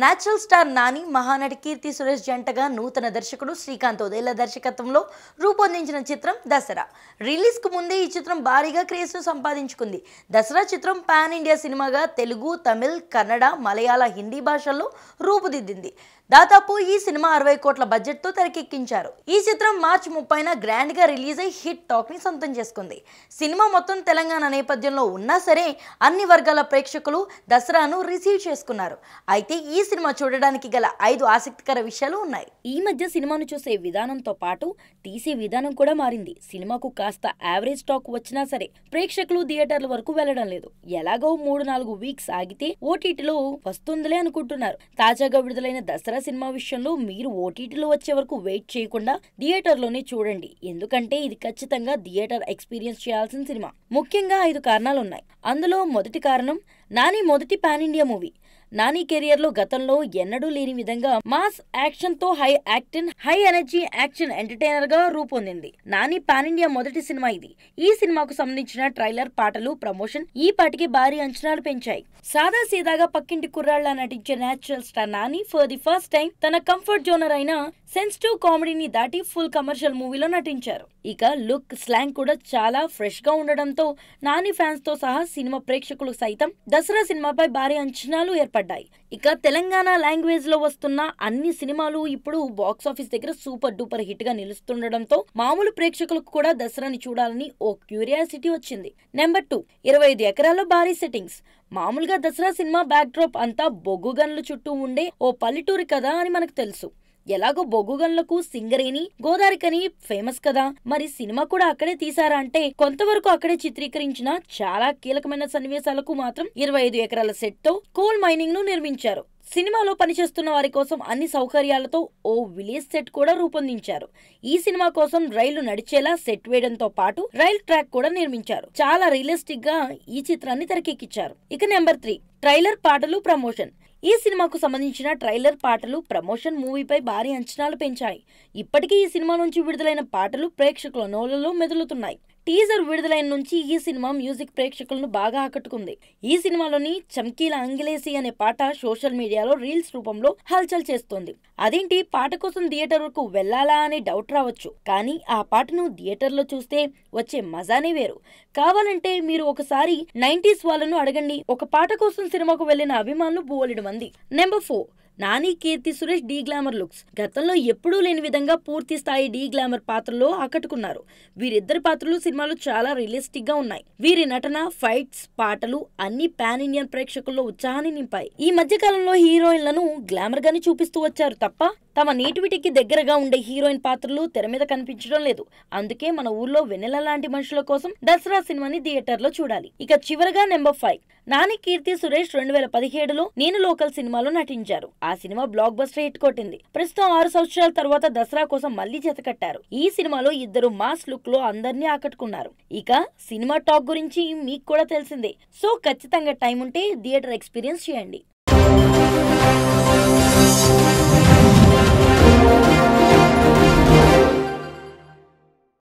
natural star Nani Mahanati Keerthy Suresh జంటగా నూతన దర్శకుడు శ్రీకాంత్ ఉదయల దర్శకత్వంలో రూపొందించిన చిత్రం దసరా రిలీజ్కు ముందే ఈ చిత్రం భారీగా క్రేజ్ను సంపాదించుకుంది దసరా చిత్రం పాన్ ఇండియా సినిమాగా తెలుగు తమిళ్ కన్నడ మలయాళ హిందీ భాషల్లో రూపుదిద్దింది దాదాపు ఈ సినిమా అరవై కోట్ల బడ్జెట్తో తెరకెక్కించారు ఈ చిత్రం మార్చి ముప్పైన గ్రాండ్గా రిలీజ్ అయి హిట్ టాక్ని సొంతం చేసుకుంది సినిమా మొత్తం తెలంగాణ నేపథ్యంలో ఉన్నా సరే అన్ని వర్గాల ప్రేక్షకులు దసరాను రిసీవ్ చేసుకున్నారు అయితే ఈ సినిమా చూడడానికి గల ఐదు ఆసక్తికర విషయాలు ఉన్నాయి ఈ మధ్య సినిమాను చూసే విధానంతో పాటు తీసే విధానం కూడా మారింది సినిమాకు కాస్త యావరేజ్ టాక్ వచ్చినా సరే ప్రేక్షకులు థియేటర్ల వరకు వెళ్లడం లేదు ఎలాగో మూడు నాలుగు వీక్స్ ఆగితే ఓటీటీలో వస్తుందిలే అనుకుంటున్నారు తాజాగా విడుదలైన దసరా సినిమా విషయంలో మీరు ఓటీటీలో వచ్చే వరకు వెయిట్ చేయకుండా థియేటర్లోనే చూడండి ఎందుకంటే ఇది ఖచ్చితంగా థియేటర్ ఎక్స్పీరియన్స్ చేయాల్సిన సినిమా ముఖ్యంగా ఐదు కారణాలున్నాయి అందులో మొదటి కారణం నాని మొదటి పాన్ ఇండియా మూవీ నాని కెరియర్లో గతంలో ఎన్నడూ లేని విధంగా మాస్ యాక్షన్తో high action high energy action ఎంటర్టైనర్గా రూపొందింది నాని పాన్ ఇండియా మొదటి సినిమా ఇది ఈ సినిమాకు సంబంధించిన ట్రైలర్ పాటలు ప్రమోషన్ ఈ పాటికి భారీ అంచనాలు పెంచాయి సాదా సీదాగా పక్కింటి కుర్రాళ్లా నటించే natural star Nani for the first time తన కంఫర్ట్ జోనర్ అయిన సెన్సిటివ్ కామెడీని దాటి ఫుల్ కమర్షియల్ మూవీలో నటించారు ఇక లుక్ స్లాంగ్ కూడా చాలా ఫ్రెష్ గా ఉండడంతో నాని ఫ్యాన్స్ తో సహా సినిమా ప్రేక్షకులు సైతం దసరా సినిమాపై భారీ అంచనాలు ఏర్పడ్డాయి ఇక తెలంగాణ లాంగ్వేజ్ లో వస్తున్న అన్ని సినిమాలు ఇప్పుడు బాక్స్ ఆఫీస్ దగ్గర సూపర్ డూపర్ హిట్ గా నిలుస్తుండడంతో మామూలు ప్రేక్షకులకు కూడా దసరాని చూడాలని ఓ క్యూరియాసిటీ వచ్చింది నెంబర్ టూ ఇరవై ఐదు ఎకరాల్లో భారీ సెట్టింగ్స్ మామూలుగా దసరా సినిమా బ్యాక్ డ్రాప్ అంతా బొగ్గు గన్లు చుట్టూ ఉండే ఓ పల్లెటూరి కదా అని మనకు తెలుసు ఎలాగో బొగ్గుగన్లకు సింగరేని గోదారికని ఫేమస్ కదా మరి సినిమా కూడా అక్కడే తీసారా అంటే కొంతవరకు అక్కడే చిత్రీకరించిన చాలా కీలకమైన సన్నివేశాలకు మాత్రం ఇరవై ఐదు ఎకరాల సెట్ తో కోల్ మైనింగ్ ను నిర్మించారు సినిమాలో పనిచేస్తున్న వారి కోసం అన్ని సౌకర్యాలతో ఓ విలేజ్ సెట్ కూడా రూపొందించారు ఈ సినిమా కోసం రైలు నడిచేలా సెట్ వేయడంతో పాటు రైల్ ట్రాక్ కూడా నిర్మించారు చాలా రియలిస్టిక్ గా ఈ చిత్రాన్ని తెరకెక్కించారు ఇక నెంబర్ త్రీ ట్రైలర్ పాటలు ప్రమోషన్ ఈ సినిమాకు సంబంధించిన ట్రైలర్ పాటలు ప్రమోషన్ మూవీపై భారీ అంచనాలు పెంచాయి ఇప్పటికీ ఈ సినిమా నుంచి విడుదలైన పాటలు ప్రేక్షకుల నోళ్లలో మెదులుతున్నాయి టీజర్ విడుదలైన నుంచి ఈ సినిమా మ్యూజిక్ ప్రేక్షకులను బాగా ఆకట్టుకుంది ఈ సినిమాలోని చమ్కీల అంగిలేసి అనే పాట సోషల్ మీడియాలో రీల్స్ రూపంలో హల్చల్ చేస్తోంది అదేంటి పాట కోసం థియేటర్ వరకు వెళ్లాలా అనే డౌట్ రావచ్చు కానీ ఆ పాటను థియేటర్లో చూస్తే వచ్చే మజానే వేరు కావాలంటే మీరు ఒకసారి నైంటీస్ వాళ్ళను అడగండి ఒక పాట కోసం సినిమాకు వెళ్లిన అభిమానులు బోలెడు మంది number four Nani Keerthy Suresh de glamour looks గతంలో ఎప్పుడూ లేని విధంగా పూర్తి స్థాయి డీ గ్లామర్ పాత్రలో ఆకట్టుకున్నారు వీరిద్దరి పాత్రలు సినిమాలు చాలా రియలిస్టిక్ గా ఉన్నాయి వీరి నటన ఫైట్స్ పాటలు అన్ని పాన్ ఇండియన్ ప్రేక్షకుల్లో ఉత్సాహాన్ని నింపాయి ఈ మధ్య కాలంలో హీరోయిన్లను గ్లామర్ గానే చూపిస్తూ వచ్చారు తప్ప తమ నేటివిటికి దగ్గరగా ఉండే హీరోయిన్ పాత్రలు తెర మీద కనిపించడం లేదు అందుకే మన ఊర్లో వెన్నెల లాంటి మనుషుల కోసం దసరా సినిమాని థియేటర్లో చూడాలి ఇక చివరగా నెంబర్ ఫైవ్ నాని కీర్తి సురేష్ రెండు వేల పదిహేడులో నేను లోకల్ సినిమాలో నటించారు ఆ సినిమా బ్లాక్ బస్టర్ హిట్ కొట్టింది ప్రస్తుతం ఆరు సంవత్సరాల తర్వాత దసరా కోసం మళ్లీ జతకట్టారు ఈ సినిమాలో ఇద్దరు మాస్ లుక్ లో అందరినీ ఆకట్టుకున్నారు ఇక సినిమా టాక్ గురించి మీకు కూడా తెలిసిందే సో ఖచ్చితంగా టైం ఉంటే థియేటర్ ఎక్స్పీరియన్స్ చేయండి